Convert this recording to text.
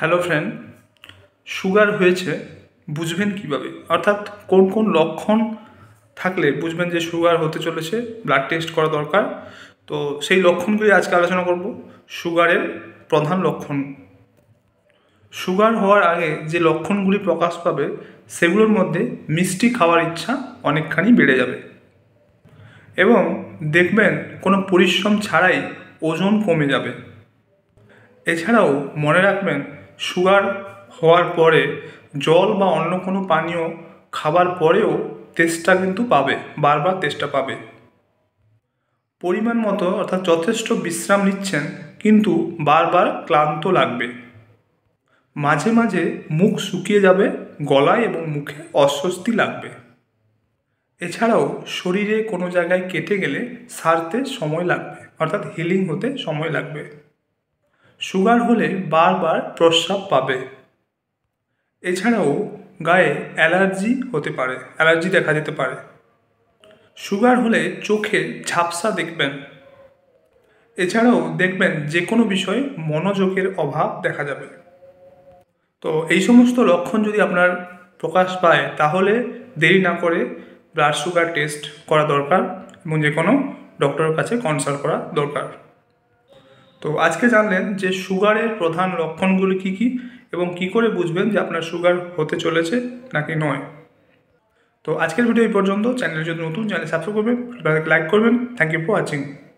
hello friend sugar হয়েছে বুঝবেন কিভাবে অর্থাৎ কোন কোন লক্ষণ থাকলে বুঝবেন যে সুগার হতে চলেছে ব্লাড টেস্ট করা দরকার তো সেই লক্ষণগুলি আজকে আলোচনা করব সুগারের প্রধান লক্ষণ সুগার হওয়ার আগে যে লক্ষণগুলি প্রকাশ পাবে সেগুলোর মধ্যে মিষ্টি খাওয়ার ইচ্ছা অনেকখানি বেড়ে যাবে এবং দেখবেন কোনো পরিশ্রম ছাড়াই ওজন কমে যাবে এছাড়াও মনে রাখবেন সুগার হওয়ার পরে জল বা অন্য কোনো পানীয় খাবার পরেও তেষ্টা কিন্তু পাবে বারবার তেষ্টা পাবে পরিমাণ মতো অর্থাৎ যথেষ্ট বিশ্রাম নিচ্ছেন কিন্তু বারবার ক্লান্ত লাগবে মাঝে মাঝে মুখ শুকিয়ে যাবে গলায় এবং মুখে অস্বস্তি লাগবে এছাড়াও শরীরে কোনো জায়গায় কেটে গেলে সারতে সময় লাগবে অর্থাৎ হিলিং হতে সময় লাগবে সুগার হলে বারবার প্রস্রাব পাবে এছাড়াও গায়ে অ্যালার্জি হতে পারে অ্যালার্জি দেখা দিতে পারে সুগার হলে চোখে ঝাপসা দেখবেন এছাড়াও দেখবেন যে কোনো বিষয়ে মনোযোগের অভাব দেখা যাবে তো এই সমস্ত লক্ষণ যদি আপনার প্রকাশ পায় তাহলে দেরি না করে ব্লাড সুগার টেস্ট করা দরকার এবং যে কোনো ডক্টরের কাছে কনসাল্ট করা দরকার তো আজকে জানলেন যে সুগারের প্রধান লক্ষণগুলি কি কি এবং কি করে বুঝবেন যে আপনার সুগার হতে চলেছে নাকি নয় তো আজকের ভিডিও এই পর্যন্ত চ্যানেল যদি নতুন চ্যানেল সাবস্ক্রাইব করবেন লাইক করবেন থ্যাংক ইউ ফর ওয়াচিং